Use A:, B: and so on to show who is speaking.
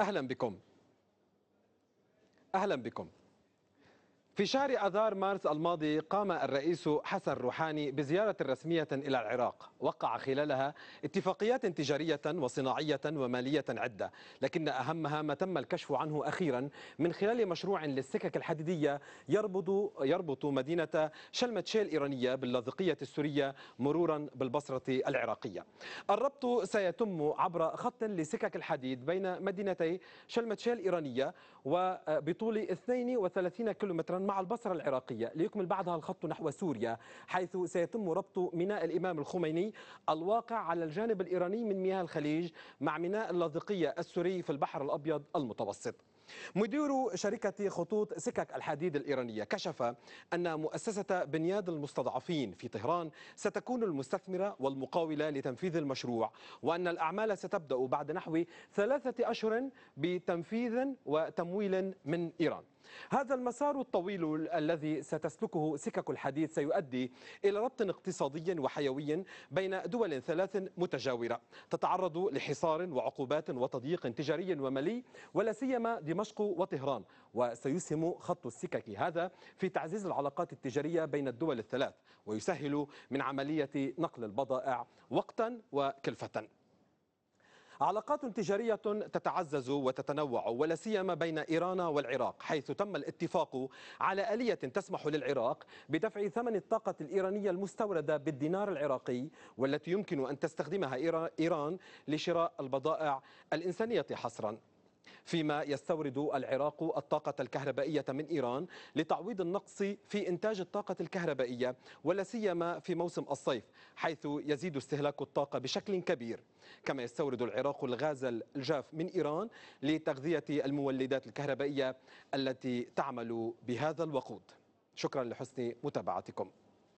A: أهلا بكم أهلا بكم في شهر اذار مارس الماضي قام الرئيس حسن روحاني بزياره رسميه الى العراق، وقع خلالها اتفاقيات تجاريه وصناعيه وماليه عده، لكن اهمها ما تم الكشف عنه اخيرا من خلال مشروع للسكك الحديديه يربط يربط مدينه شلمتشيل الايرانيه باللاذقيه السوريه مرورا بالبصره العراقيه. الربط سيتم عبر خط لسكك الحديد بين مدينتي شلمتشيل الايرانيه وبطول 32 كيلومترا مع البصرة العراقية ليكمل بعدها الخط نحو سوريا حيث سيتم ربط ميناء الإمام الخميني الواقع على الجانب الإيراني من مياه الخليج مع ميناء اللاذقية السوري في البحر الأبيض المتوسط مدير شركة خطوط سكك الحديد الإيرانية كشف أن مؤسسة بنياد المستضعفين في طهران ستكون المستثمرة والمقاولة لتنفيذ المشروع وأن الأعمال ستبدأ بعد نحو ثلاثة أشهر بتنفيذ وتمويل من إيران هذا المسار الطويل الذي ستسلكه سكك الحديد سيؤدي إلى ربط اقتصادي وحيوي بين دول ثلاث متجاورة تتعرض لحصار وعقوبات وتضييق تجاري ومالي ولا سيما دمشق وطهران وسيسهم خط السكك هذا في تعزيز العلاقات التجارية بين الدول الثلاث ويسهل من عملية نقل البضائع وقتا وكلفة علاقات تجارية تتعزز وتتنوع ولا سيما بين إيران والعراق حيث تم الاتفاق على آلية تسمح للعراق بدفع ثمن الطاقة الإيرانية المستوردة بالدينار العراقي والتي يمكن أن تستخدمها إيران لشراء البضائع الإنسانية حصرا فيما يستورد العراق الطاقة الكهربائية من إيران لتعويض النقص في إنتاج الطاقة الكهربائية ولا سيما في موسم الصيف حيث يزيد استهلاك الطاقة بشكل كبير كما يستورد العراق الغاز الجاف من إيران لتغذية المولدات الكهربائية التي تعمل بهذا الوقود شكرا لحسن متابعتكم